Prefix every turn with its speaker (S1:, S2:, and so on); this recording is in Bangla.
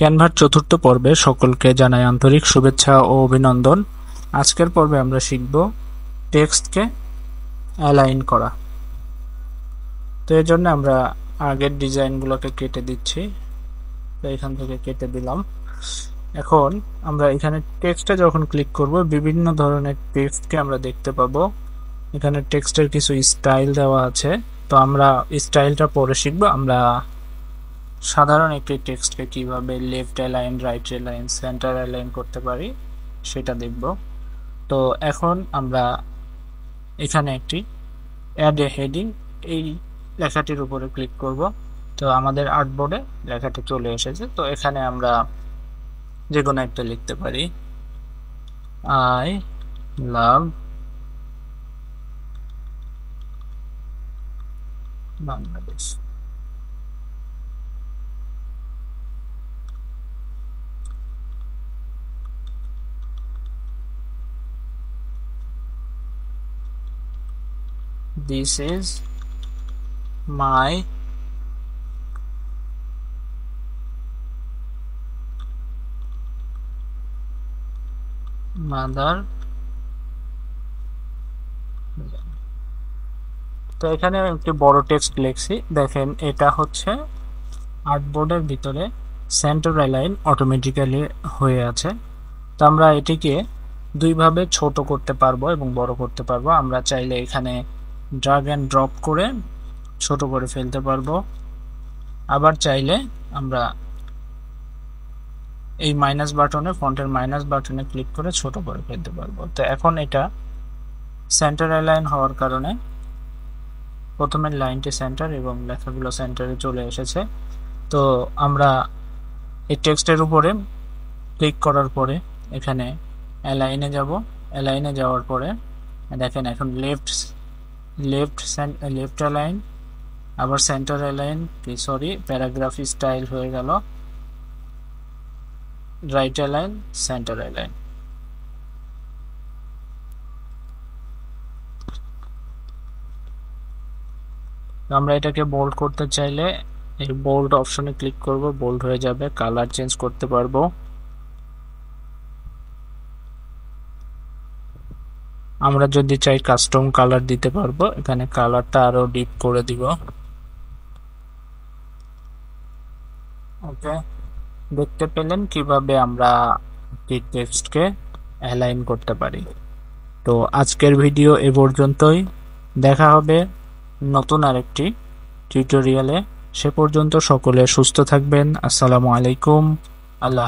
S1: ক্যানভার চতুর্থ পর্বে সকলকে জানাই আন্তরিক শুভেচ্ছা ও অভিনন্দন আজকের পর্বে আমরা শিখব টেক্সটকে অ্যালাইন করা তো এর জন্য আমরা আগের ডিজাইনগুলোকে কেটে দিচ্ছি তো এখান থেকে কেটে দিলাম এখন আমরা এখানে টেক্সটে যখন ক্লিক করব বিভিন্ন ধরনের টেক্সটকে আমরা দেখতে পাবো এখানে টেক্সটের কিছু স্টাইল দেওয়া আছে তো আমরা স্টাইলটা পরে শিখবো আমরা সাধারণ একটি টেক্সটকে কিভাবে left align right align center align করতে পারি সেটা দেখব তো এখন আমরা এখানে একটি অ্যাড এ হেডিং এই লেখাটির উপরে ক্লিক করব তো আমাদের আর্টবোর্ডে লেখাটি চলে এসেছে তো এখানে আমরা যে কোনো একটা লিখতে পারি I love Bangladesh this is my mother তো এখানে একটি বড় টেক্সট লিখছি দেখেন এটা হচ্ছে আর্টবোর্ডের ভিতরে সেন্টার অ্যালাইন অটোমেটিক্যালি হয়ে আছে তো আমরা এটিকে দুইভাবে ছোট করতে পারবো এবং বড় করতে পারবো আমরা চাইলে এখানে ড্রাগ অ্যান্ড ড্রপ করে ছোট করে ফেলতে পারবো আবার চাইলে আমরা এই মাইনাস বাটনে ফন্টের মাইনাস বাটনে ক্লিক করে ছোট করে ফেলতে পারবো তো এখন এটা সেন্টার অ্যালাইন হওয়ার কারণে প্রথমে লাইনটি সেন্টার এবং লেখাগুলো সেন্টারে চলে এসেছে তো আমরা এই টেক্সটের উপরে ক্লিক করার পরে এখানে অ্যালাইনে যাব অ্যালাইনে যাওয়ার পরে দেখেন এখন লেফট লেফট লেফট অ্যালাইন আবার সেন্টার অ্যালাইন সরি প্যারাগ্রাফি স্টাইল হয়ে গেল রাইট অ্যালাইন সেন্টার অ্যালাইন আমরা এটাকে বোল্ড করতে চাইলে এই বোল্ড অপশনে ক্লিক করব বোল্ড হয়ে যাবে কালার চেঞ্জ করতে পারবো আমরা যদি চাই কাস্টম কালার দিতে পারবো এখানে কালারটা আরো ডিপ করে দিব ওকে দেখতে পেলেন কিভাবে আমরা টেক্সটকে অ্যালাইন করতে পারি তো আজকের ভিডিও এ পর্যন্তই দেখা হবে নতুন আরেকটি টিউটোরিয়ালে সে পর্যন্ত সকলে সুস্থ থাকবেন আসসালামু আলাইকুম আল্লাহ